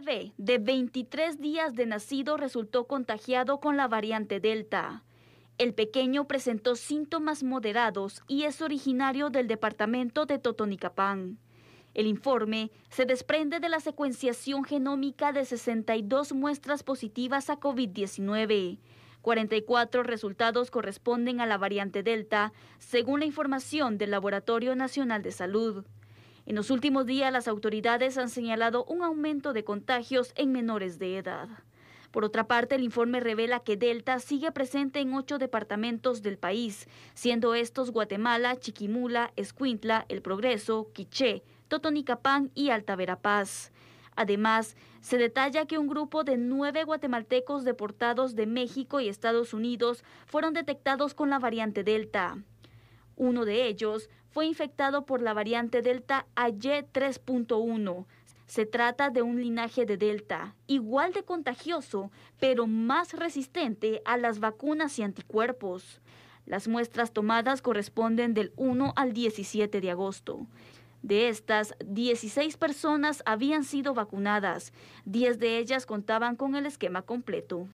bebé de 23 días de nacido resultó contagiado con la variante Delta. El pequeño presentó síntomas moderados y es originario del departamento de Totonicapán. El informe se desprende de la secuenciación genómica de 62 muestras positivas a COVID-19. 44 resultados corresponden a la variante Delta, según la información del Laboratorio Nacional de Salud. En los últimos días, las autoridades han señalado un aumento de contagios en menores de edad. Por otra parte, el informe revela que Delta sigue presente en ocho departamentos del país, siendo estos Guatemala, Chiquimula, Escuintla, El Progreso, Quiché, Totonicapán y Alta Verapaz. Además, se detalla que un grupo de nueve guatemaltecos deportados de México y Estados Unidos fueron detectados con la variante Delta. Uno de ellos fue infectado por la variante Delta AY3.1. Se trata de un linaje de Delta, igual de contagioso, pero más resistente a las vacunas y anticuerpos. Las muestras tomadas corresponden del 1 al 17 de agosto. De estas, 16 personas habían sido vacunadas, 10 de ellas contaban con el esquema completo.